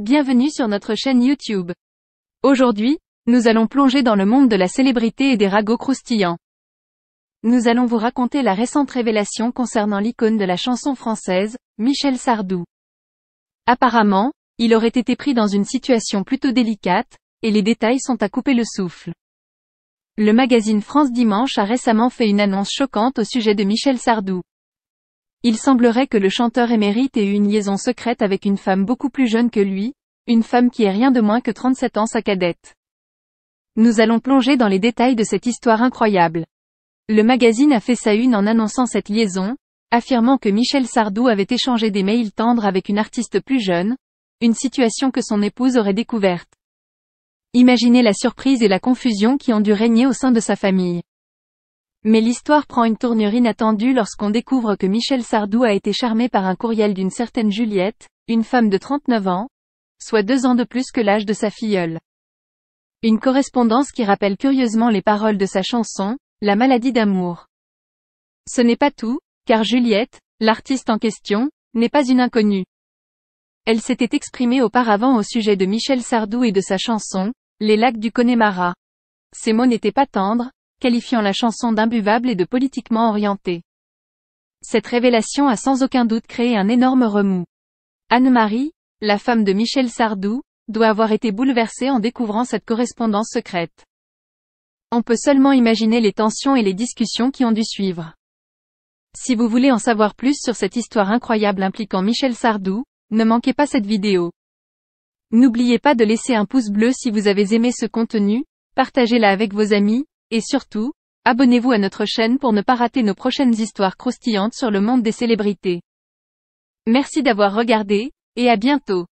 Bienvenue sur notre chaîne YouTube. Aujourd'hui, nous allons plonger dans le monde de la célébrité et des ragots croustillants. Nous allons vous raconter la récente révélation concernant l'icône de la chanson française, Michel Sardou. Apparemment, il aurait été pris dans une situation plutôt délicate, et les détails sont à couper le souffle. Le magazine France Dimanche a récemment fait une annonce choquante au sujet de Michel Sardou. Il semblerait que le chanteur émérite ait eu une liaison secrète avec une femme beaucoup plus jeune que lui, une femme qui est rien de moins que 37 ans sa cadette. Nous allons plonger dans les détails de cette histoire incroyable. Le magazine a fait sa une en annonçant cette liaison, affirmant que Michel Sardou avait échangé des mails tendres avec une artiste plus jeune, une situation que son épouse aurait découverte. Imaginez la surprise et la confusion qui ont dû régner au sein de sa famille. Mais l'histoire prend une tournure inattendue lorsqu'on découvre que Michel Sardou a été charmé par un courriel d'une certaine Juliette, une femme de 39 ans, soit deux ans de plus que l'âge de sa filleule. Une correspondance qui rappelle curieusement les paroles de sa chanson, La maladie d'amour. Ce n'est pas tout, car Juliette, l'artiste en question, n'est pas une inconnue. Elle s'était exprimée auparavant au sujet de Michel Sardou et de sa chanson, Les lacs du Connemara. Ces mots n'étaient pas tendres, qualifiant la chanson d'imbuvable et de politiquement orientée. Cette révélation a sans aucun doute créé un énorme remous. Anne-Marie, la femme de Michel Sardou, doit avoir été bouleversée en découvrant cette correspondance secrète. On peut seulement imaginer les tensions et les discussions qui ont dû suivre. Si vous voulez en savoir plus sur cette histoire incroyable impliquant Michel Sardou, ne manquez pas cette vidéo. N'oubliez pas de laisser un pouce bleu si vous avez aimé ce contenu, partagez-la avec vos amis, et surtout, abonnez-vous à notre chaîne pour ne pas rater nos prochaines histoires croustillantes sur le monde des célébrités. Merci d'avoir regardé, et à bientôt.